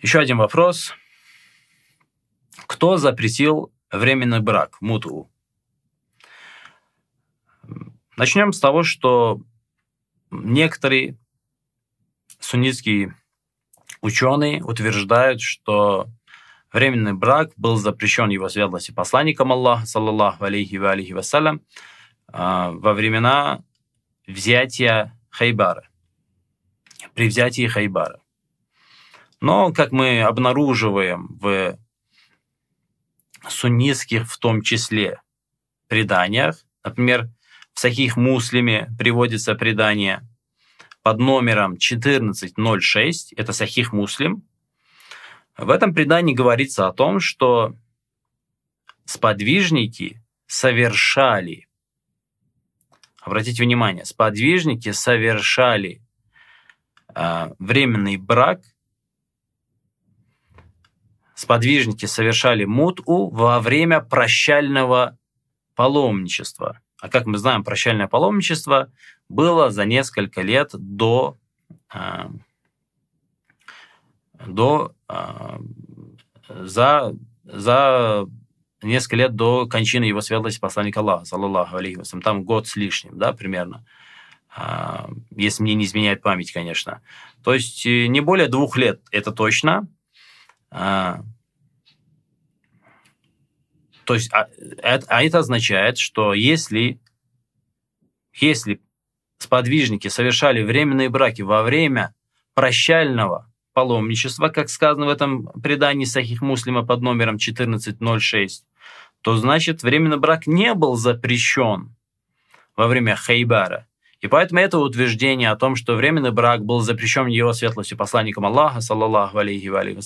Еще один вопрос. Кто запретил временный брак, муту? Начнем с того, что некоторые суннитские ученые утверждают, что временный брак был запрещен его светлости посланником Аллаха, саллаллаху алейхи ва алейхи вассалям, а, во времена взятия Хайбара, при взятии Хайбара. Но, как мы обнаруживаем в суннитских, в том числе, преданиях, например, в Сахих Муслиме приводится предание под номером 1406, это Сахих Муслим. В этом предании говорится о том, что сподвижники совершали, обратите внимание, сподвижники совершали э, временный брак – сподвижники совершали муту во время прощального паломничества. А как мы знаем, прощальное паломничество было за несколько лет до, э, до э, за, за несколько лет до кончины его светлости посланника Аллаха, саллаллаху алейхи там год с лишним, да, примерно, э, если мне не изменяет память, конечно. То есть э, не более двух лет, это точно, то есть, а, а это означает, что если, если сподвижники совершали временные браки во время прощального паломничества, как сказано в этом предании Сахих Муслима под номером 1406, то значит временный брак не был запрещен во время Хейбара. И поэтому это утверждение о том, что временный брак был запрещен его светлостью посланником Аллаха, саллаллаху алейхи ва алейхи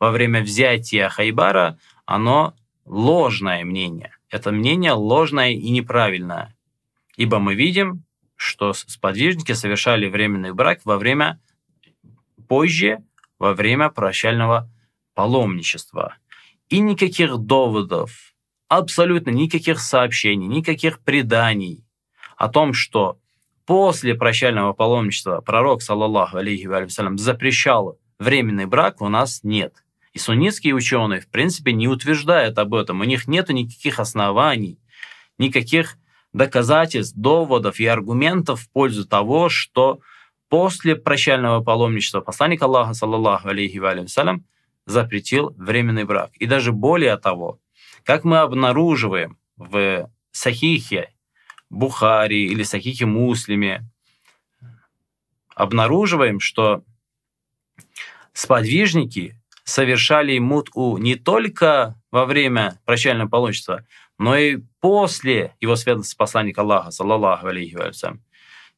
во время взятия Хайбара, оно ложное мнение. Это мнение ложное и неправильное. Ибо мы видим, что сподвижники совершали временный брак во время позже, во время прощального паломничества. И никаких доводов, абсолютно никаких сообщений, никаких преданий о том, что после прощального паломничества пророк, саллаллаху алейхи вассалям, запрещал временный брак, у нас нет – и суннитские ученые, в принципе, не утверждают об этом. У них нет никаких оснований, никаких доказательств, доводов и аргументов в пользу того, что после прощального паломничества посланник Аллаха, саллаллаху алейхи вассалям, запретил временный брак. И даже более того, как мы обнаруживаем в Сахихе Бухари или Сахихе Муслиме, обнаруживаем, что сподвижники совершали муту не только во время прощального полночества, но и после его святости посланника Аллаха, саллаллаху алейхи вассалям,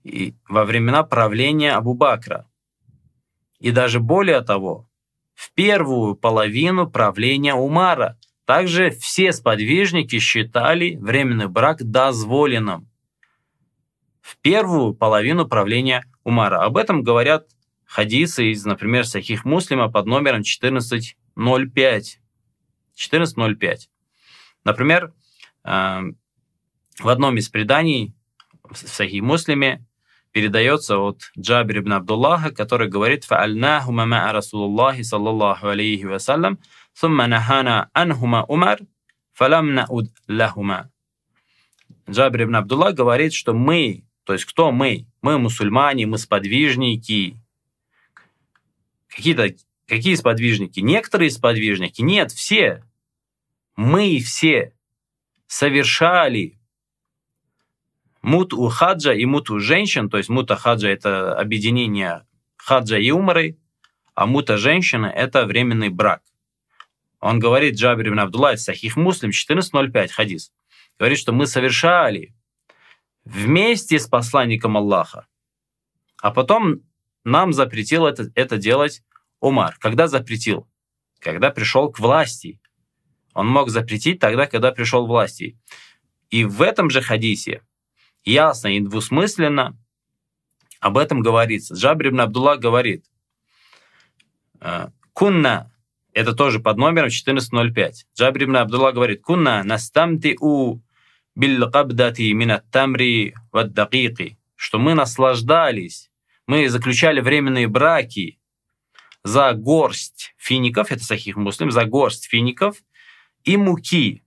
и во времена правления Абу Бакра. И даже более того, в первую половину правления Умара также все сподвижники считали временный брак дозволенным. В первую половину правления Умара. Об этом говорят Хадисы из, например, Сахих Муслима под номером 1405. 1405. Например, э, в одном из преданий в Сахих Муслиме передается от Джабир ибн Абдуллаха, который говорит «Фаальнаху мама Расулуллахи саллаллаху алейхи вассалям, сумма нахана анхума умар, фалам науд лахума». Джабир ибн Абдуллах говорит, что мы, то есть кто мы? Мы мусульмане, мы сподвижники, Какие-то какие сподвижники? Некоторые сподвижники? Нет, все. Мы все совершали муту хаджа и муту женщин, то есть мута хаджа – это объединение хаджа и умры, а мута женщина – это временный брак. Он говорит, Джабир ибн Абдулла, Сахих Муслим, 14.05, хадис, говорит, что мы совершали вместе с посланником Аллаха, а потом нам запретил это, это делать Умар когда запретил? Когда пришел к власти. Он мог запретить тогда, когда пришел к власти. И в этом же хадисе ясно и двусмысленно об этом говорится. Джабир ибн Абдулла говорит, э, «Кунна» — это тоже под номером 1405. Джабир ибн Абдулла говорит, «Кунна настамти у биллабдати минат тамри ваддакики» что мы наслаждались, мы заключали временные браки – за горсть фиников, это сахих муслим, за горсть фиников и муки.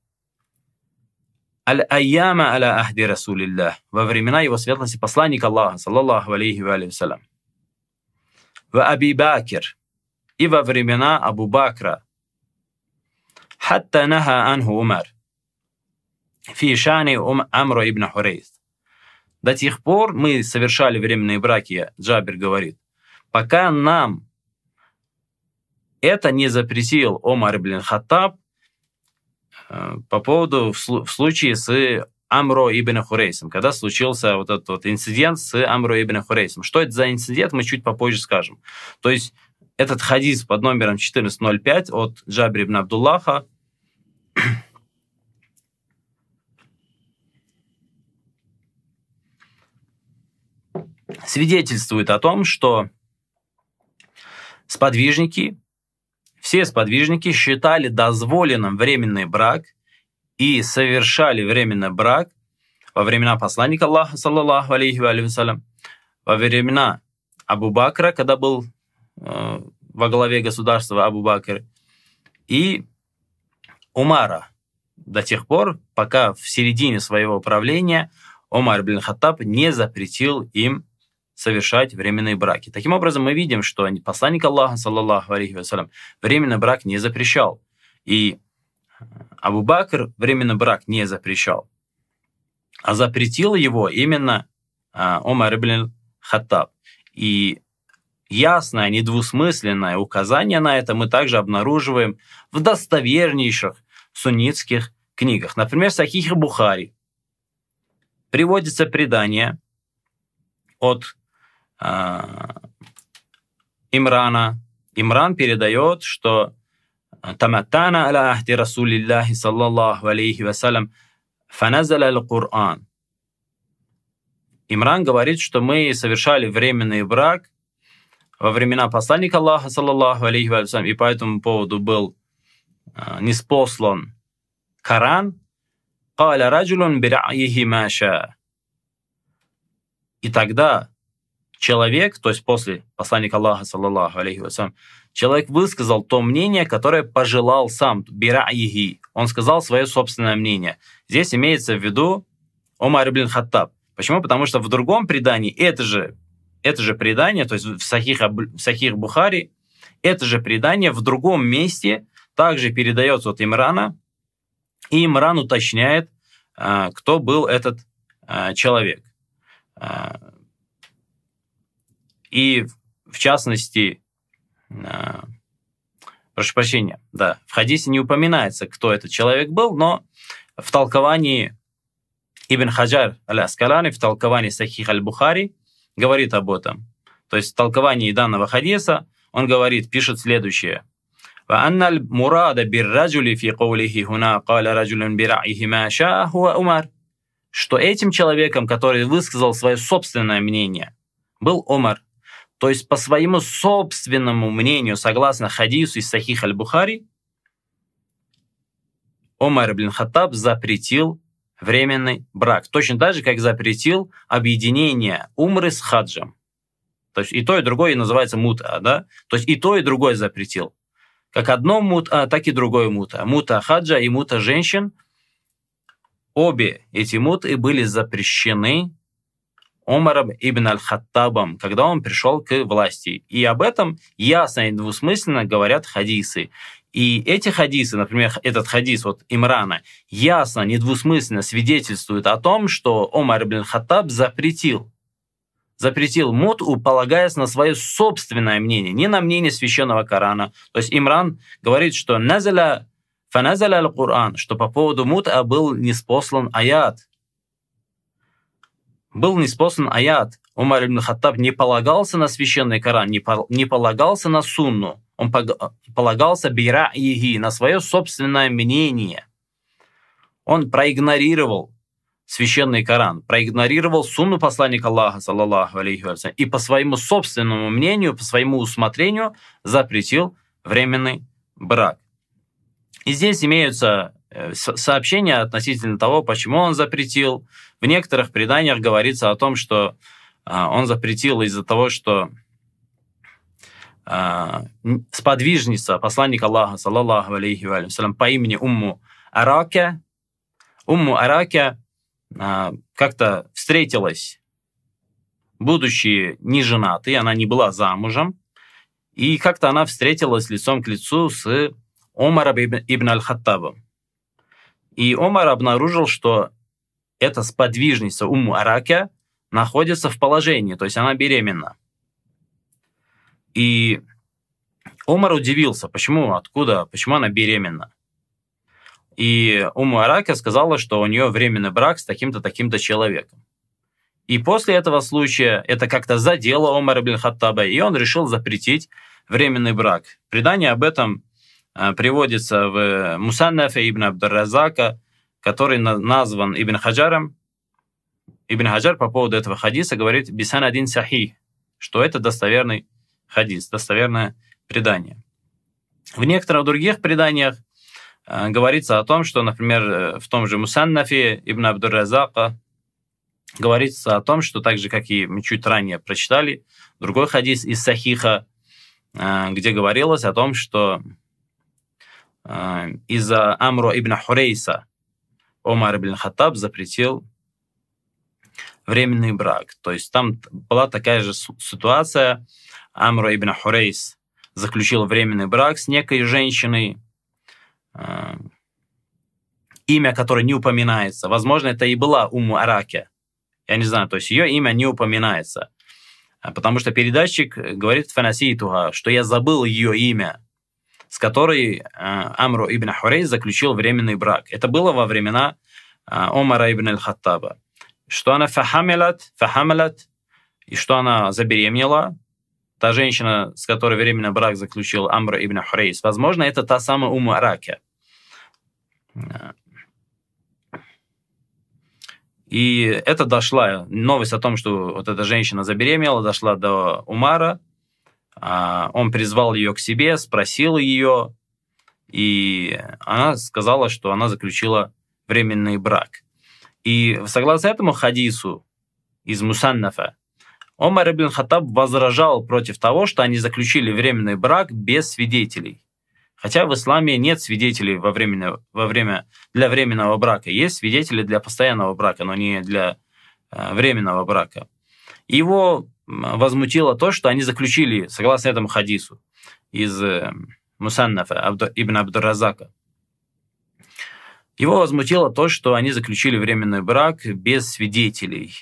Аль-Айяма аля ахди Расулиллах. Во времена его светлости посланника Аллаха, саллаллаху алейхи ва алейхи Ва Аби Бакир. И во времена Абу Бакра. Хатта наха анху Умар. Фи шани Амру ибн Хурейс. До тех пор мы совершали временные браки, Джабир говорит, пока нам это не запретил Омар Блин Хаттаб э, по поводу в, в случае с Амро ибн Хурейсом, когда случился вот этот вот инцидент с Амро ибн Хурейсом. Что это за инцидент, мы чуть попозже скажем. То есть этот хадис под номером 1405 от Джабри ибн Абдуллаха, свидетельствует о том, что сподвижники все сподвижники считали дозволенным временный брак и совершали временный брак во времена посланника Аллаха, саллаллаху алейхи вассалям, во времена Абу Бакра, когда был э, во главе государства Абу Бакр, и Умара, до тех пор, пока в середине своего правления Умар блин Хаттаб не запретил им совершать временные браки. Таким образом, мы видим, что посланник Аллаха, саллаллаху алейхи вассалям, временный брак не запрещал. И э, Абу Бакр временный брак не запрещал, а запретил его именно а, Омар ибн Хаттаб. И ясное, недвусмысленное указание на это мы также обнаруживаем в достовернейших суннитских книгах. Например, Сахих Бухари приводится предание от а, Имрана. Имран передает, что а, «Таматтана аля ахди Расулиллахи саллаллаху алейхи вассалям фаназаля аль-Кур'ан». Имран говорит, что мы совершали временный брак во времена посланника Аллаха, саллаллаху алейхи вассалям, и по этому поводу был а, неспослан Коран, «Каля раджулун бир'ихи маша». И тогда человек, то есть после посланника Аллаха, саллаллаху алейхи вассалям, человек высказал то мнение, которое пожелал сам, бираихи. Он сказал свое собственное мнение. Здесь имеется в виду Омар Иблин Хаттаб. Почему? Потому что в другом предании это же, это же предание, то есть в Сахих, в Сахих Бухари, это же предание в другом месте также передается от Имрана, и Имран уточняет, а, кто был этот а, человек. А, и, в частности, э, прошу прощения, да, в хадисе не упоминается, кто этот человек был, но в толковании Ибн Хаджар аль-Аскалани, в толковании Сахих аль-Бухари, говорит об этом. То есть в толковании данного хадиса он говорит, пишет следующее. وأن المراد بالرجل في قوله هنا قال رجل برعيه ما شاء هو عمر что этим человеком, который высказал свое собственное мнение, был Омар. То есть по своему собственному мнению, согласно хадису из Сахих аль-Бухари, Омар ибн Хаттаб запретил временный брак. Точно так же, как запретил объединение умры с хаджем. То есть и то, и другое называется мута, да? То есть и то, и другое запретил. Как одно мута, так и другое мута. Мута хаджа и мута женщин. Обе эти муты были запрещены Умаром ибн Аль-Хаттабом, когда он пришел к власти. И об этом ясно и двусмысленно говорят хадисы. И эти хадисы, например, этот хадис вот Имрана, ясно, недвусмысленно свидетельствуют о том, что Омар ибн Хаттаб запретил запретил муту, полагаясь на свое собственное мнение, не на мнение священного Корана. То есть Имран говорит, что назаля фаназаля аль-Куран, что по поводу мута был неспослан аят, был неспослан аят. Умар ибн Хаттаб не полагался на священный Коран, не, по, не полагался на сунну. Он полагался бейра-иги, на свое собственное мнение. Он проигнорировал священный Коран, проигнорировал сунну посланника Аллаха, саллаллаху алейхи вассалям, и по своему собственному мнению, по своему усмотрению запретил временный брак. И здесь имеются Э, сообщения относительно того, почему он запретил. В некоторых преданиях говорится о том, что а, он запретил из-за того, что а, сподвижница, посланник Аллаха, саллаллаху алейхи вассалям, по имени Умму Араке, Умму Араке а, как-то встретилась, будучи не женатой, она не была замужем, и как-то она встретилась лицом к лицу с Омаром ибн, ибн Аль-Хаттабом. И Омар обнаружил, что эта сподвижница Уму Арака находится в положении, то есть она беременна. И Омар удивился, почему, откуда, почему она беременна. И Уму Арака сказала, что у нее временный брак с таким-то, таким-то человеком. И после этого случая это как-то задело Омара Бен Хаттаба, и он решил запретить временный брак. Предание об этом Э, приводится в э, Мусаннафе Ибн Абдур-Разака, который назван Ибн Хаджаром. Ибн Хаджар по поводу этого хадиса говорит «бисан один сахи», что это достоверный хадис, достоверное предание. В некоторых других преданиях э, говорится о том, что, например, в том же Мусаннафе Ибн Абдур-Разака говорится о том, что так же, как и мы чуть ранее прочитали, другой хадис из Сахиха, где говорилось о том, что а, из-за Амро ибн Хурейса Омар ибн Хаттаб запретил временный брак. То есть там была такая же ситуация. Амро ибн Хурейс заключил временный брак с некой женщиной, а, имя которой не упоминается. Возможно, это и была Уму Араке. Я не знаю, то есть ее имя не упоминается. А потому что передатчик говорит Фанаситуга, что я забыл ее имя с которой э, Амру ибн Хурей заключил временный брак. Это было во времена э, Омара ибн Аль-Хаттаба. Что она фахамелат, фахамелат, и что она забеременела, та женщина, с которой временно брак заключил Амра ибн Хурейс, возможно, это та самая Ума Раке. И это дошла, новость о том, что вот эта женщина забеременела, дошла до Умара, а, он призвал ее к себе, спросил ее, и она сказала, что она заключила временный брак. И согласно этому хадису из Мусаннафа, Омар ибн Хаттаб возражал против того, что они заключили временный брак без свидетелей. Хотя в исламе нет свидетелей во время, во время, для временного брака. Есть свидетели для постоянного брака, но не для э, временного брака. Его возмутило то, что они заключили, согласно этому хадису, из э, Мусаннафа ибн Абдуразака. Его возмутило то, что они заключили временный брак без свидетелей.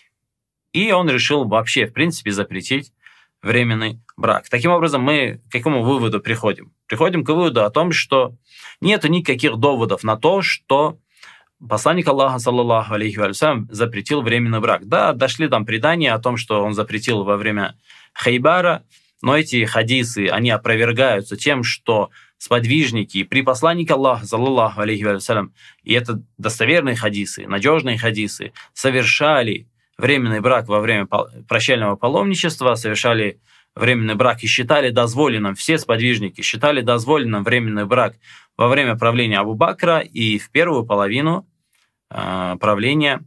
И он решил вообще, в принципе, запретить временный брак. Таким образом, мы к какому выводу приходим? Приходим к выводу о том, что нет никаких доводов на то, что Посланник Аллаха, саллаллаху алейхи вассалям, запретил временный брак. Да, дошли там предания о том, что он запретил во время Хайбара, но эти хадисы, они опровергаются тем, что сподвижники при посланнике Аллаха, саллаллаху алейхи вассалям, и это достоверные хадисы, надежные хадисы, совершали временный брак во время прощального паломничества, совершали временный брак и считали дозволенным, все сподвижники считали дозволенным временный брак во время правления Абу Бакра и в первую половину а, правления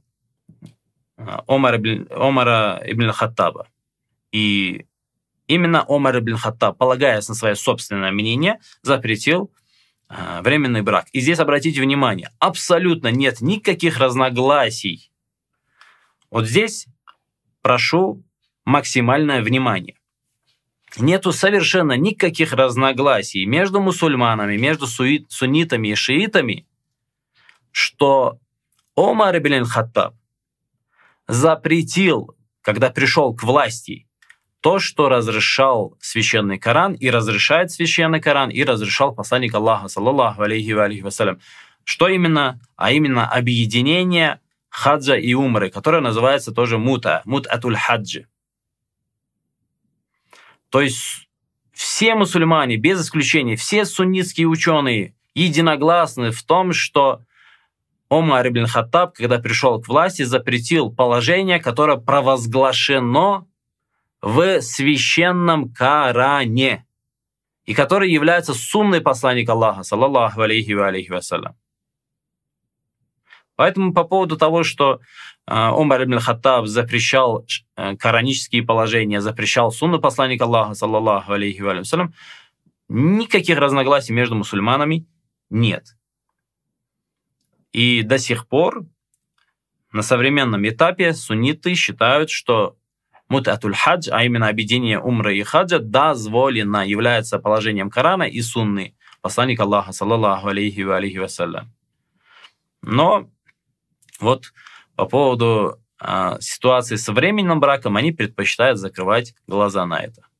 а, Омара, Омара ибн Хаттаба. И именно Омар ибн Хаттаб, полагаясь на свое собственное мнение, запретил а, временный брак. И здесь обратите внимание, абсолютно нет никаких разногласий. Вот здесь прошу максимальное внимание. Нету совершенно никаких разногласий между мусульманами, между суи- суннитами и шиитами, что Омар ибн Хаттаб запретил, когда пришел к власти, то, что разрешал священный Коран и разрешает священный Коран и разрешал посланник Аллаха, саллаллаху алейхи ва алейхи вассалям. Что именно? А именно объединение хаджа и умры, которое называется тоже мута, мутатуль хаджи. То есть все мусульмане, без исключения, все суннитские ученые единогласны в том, что Омар ибн Хаттаб, когда пришел к власти, запретил положение, которое провозглашено в священном Коране и которое является Сунной посланник Аллаха, саллаллаху алейхи ва алейхи вассалям. Поэтому по поводу того, что Умар э, ибн Хаттаб запрещал э, коранические положения, запрещал сунну посланника Аллаха, саллаллаху алейхи ва алейхи вассалям, никаких разногласий между мусульманами нет. И до сих пор на современном этапе сунниты считают, что мутатуль хадж, а именно объединение умра и хаджа, дозволено, является положением Корана и сунны посланника Аллаха, саллаллаху алейхи ва алейхи вассалям. Но вот по поводу э, ситуации со временным браком, они предпочитают закрывать глаза на это.